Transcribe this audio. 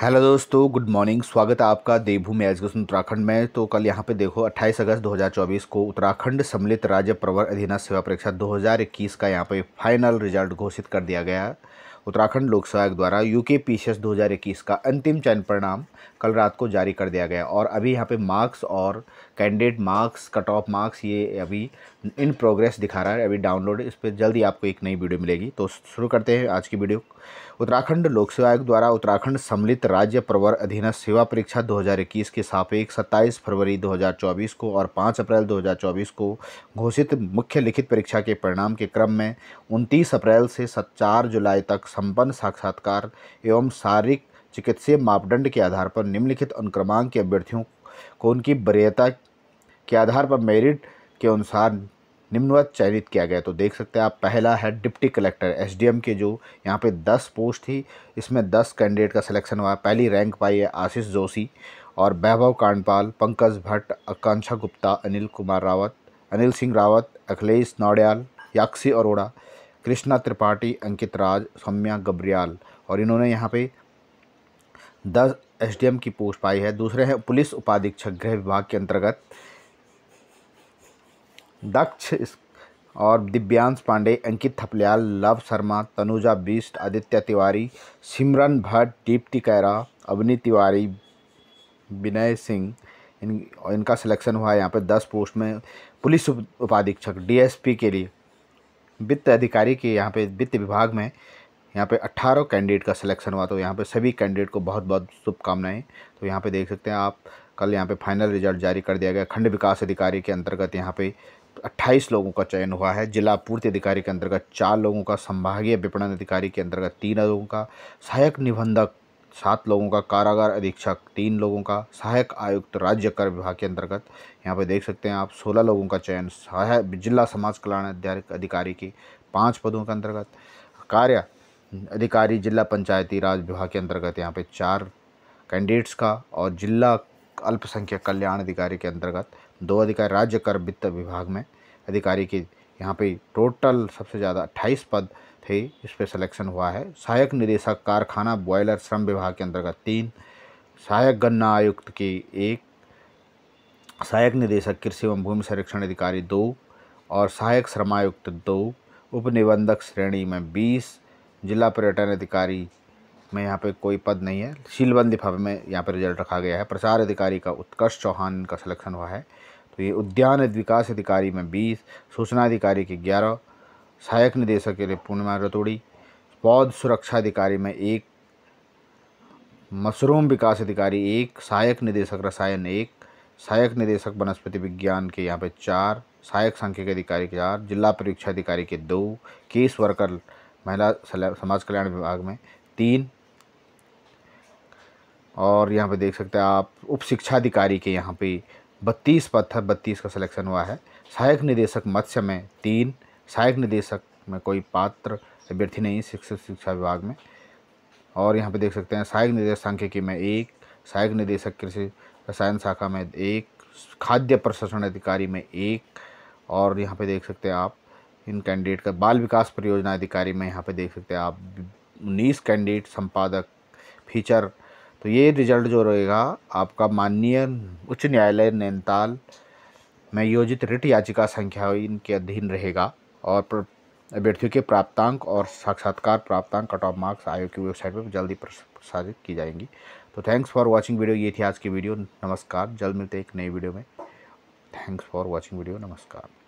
hello दोस्तों good morning स्वागत है आपका देवभूमि एजुकेशन उत्तराखंड में तो कल यहाँ पे देखो 28 अगस्त 2024 को उत्तराखंड सम्मिलित राज्य प्रवर अधीन सेवा परीक्षा 2021 का यहाँ पे फाइनल रिजल्ट घोषित कर दिया गया उत्तराखंड लोक सेवा आयोग द्वारा यूके पीसीएस 2021 का अंतिम चयन परिणाम कल रात को जारी कर दिया गया और अभी यहाँ पे मार्क्स और candidate marks cut off marks ये अभी इन प्रोग्रेस दिखा रहा है अभी डाउनलोड इस पर जल्दी आपको एक नई वीडियो मिलेगी तो शुरू करते हैं आज की वीडियो उत्तराखंड लोक सेवा आयोग द्वारा उत्तराखंड सम्मिलित राज्य प्रवर अधीन सेवा परीक्षा 2021 के सापेक्ष सत्ताईस फरवरी 2024 को और 5 अप्रैल 2024 को घोषित मुख्य लिखित परीक्षा के परिणाम के क्रम में 29 अप्रैल से 4 जुलाई तक संपन्न साक्षात्कार एवं शारीरिक चिकित्सीय मापदंड के आधार पर निम्नलिखित अनुक्रमांक के अभ्यर्थियों को उनकी वरीयता के आधार पर मेरिट के अनुसार निम्नवत चयनित किया गया तो देख सकते हैं आप पहला है डिप्टी कलेक्टर एसडीएम के जो यहाँ पे दस पोस्ट थी इसमें दस कैंडिडेट का सिलेक्शन हुआ पहली रैंक पाई है आशीष जोशी और वैभव कांडपाल पंकज भट्ट आकांक्षा गुप्ता अनिल कुमार रावत अनिल सिंह रावत अखिलेश नौडयाल याक्षी अरोड़ा कृष्णा त्रिपाठी अंकित राज सौम्या गब्रियाल और इन्होंने यहाँ पे दस एसडीएम की पोस्ट पाई है दूसरे हैं पुलिस उपाधीक्षक गृह विभाग के अंतर्गत दक्ष और दिव्यांश पांडे अंकित थपलियाल लव शर्मा तनुजा बिस्ट आदित्य तिवारी सिमरन भट्ट दीप्ति कैरा अवनी तिवारी विनय सिंह इन इनका सिलेक्शन हुआ है यहाँ पर दस पोस्ट में पुलिस उपाधीक्षक डीएसपी के लिए वित्त अधिकारी के यहाँ पे वित्त विभाग में यहाँ पे अट्ठारह कैंडिडेट का सिलेक्शन हुआ तो यहाँ पे सभी कैंडिडेट को बहुत बहुत शुभकामनाएं तो यहाँ पे देख सकते हैं आप कल यहाँ पे फाइनल रिजल्ट जारी कर दिया गया खंड विकास अधिकारी के अंतर्गत यहाँ पे 28 लोगों का चयन हुआ है जिला पूर्ति अधिकारी के अंतर्गत चार लोगों का संभागीय विपणन अधिकारी के अंतर्गत तीन लोगों का सहायक निबंधक सात लोगों का कारागार अधीक्षक तीन लोगों का सहायक आयुक्त राज्य कर विभाग के अंतर्गत यहाँ पे देख सकते हैं आप सोलह लोगों का चयन सहायक जिला समाज कल्याण अधिकारी की पाँच पदों के अंतर्गत कार्य अधिकारी जिला पंचायती राज विभाग के अंतर्गत यहाँ पे चार कैंडिडेट्स का और जिला अल्पसंख्यक कल्याण अधिकारी के अंतर्गत दो अधिकारी राज्य कर वित्त विभाग में अधिकारी की यहाँ पे टोटल सबसे ज़्यादा अट्ठाईस पद थे इस पर सिलेक्शन हुआ है सहायक निदेशक कारखाना बॉयलर श्रम विभाग के अंतर्गत तीन सहायक गन्ना आयुक्त के एक सहायक निदेशक कृषि एवं भूमि संरक्षण अधिकारी दो और सहायक श्रमायुक्त दो उप निबंधक श्रेणी में बीस जिला पर्यटन अधिकारी में यहाँ पे कोई पद नहीं है शीलबंद लिफाफे में यहाँ पर रिजल्ट रखा गया है प्रचार अधिकारी का उत्कर्ष चौहान का सिलेक्शन हुआ है तो ये उद्यान विकास अधिकारी में बीस सूचना अधिकारी के ग्यारह सहायक निदेशक के लिए पूर्णिमा रतोड़ी पौध सुरक्षा अधिकारी में एक मशरूम विकास अधिकारी एक सहायक निदेशक रसायन एक सहायक निदेशक वनस्पति विज्ञान के यहाँ पे चार सहायक सांख्यिक अधिकारी के चार जिला परीक्षा अधिकारी के दो केस वर्कर महिला समाज कल्याण विभाग में तीन और यहाँ पे देख सकते हैं आप उप शिक्षा अधिकारी के यहाँ पे बत्तीस पद था बत्तीस का सिलेक्शन हुआ है सहायक निदेशक मत्स्य में तीन सहायक निदेशक में कोई पात्र अभ्यर्थी नहीं शिक्षक शिक्षा विभाग में और यहाँ पे देख सकते हैं सहायक निदेशक सांख्यिकी में एक सहायक निदेशक कृषि रसायन शाखा में एक खाद्य प्रशासन अधिकारी में एक और यहाँ पे देख सकते हैं आप इन कैंडिडेट का बाल विकास परियोजना अधिकारी में यहाँ पे देख सकते हैं आप उन्नीस कैंडिडेट संपादक फीचर तो ये रिजल्ट जो रहेगा आपका माननीय उच्च न्यायालय नैनीताल में योजित रिट याचिका संख्या इनके अधीन रहेगा और अभ्यर्थियों के प्राप्तांक और साक्षात्कार प्राप्तांक कट ऑफ मार्क्स आयोग की वेबसाइट पर जल्दी प्रसारित की जाएंगी तो थैंक्स फॉर वाचिंग वीडियो ये थी आज की वीडियो नमस्कार जल्द मिलते एक नई वीडियो में थैंक्स फॉर वाचिंग वीडियो नमस्कार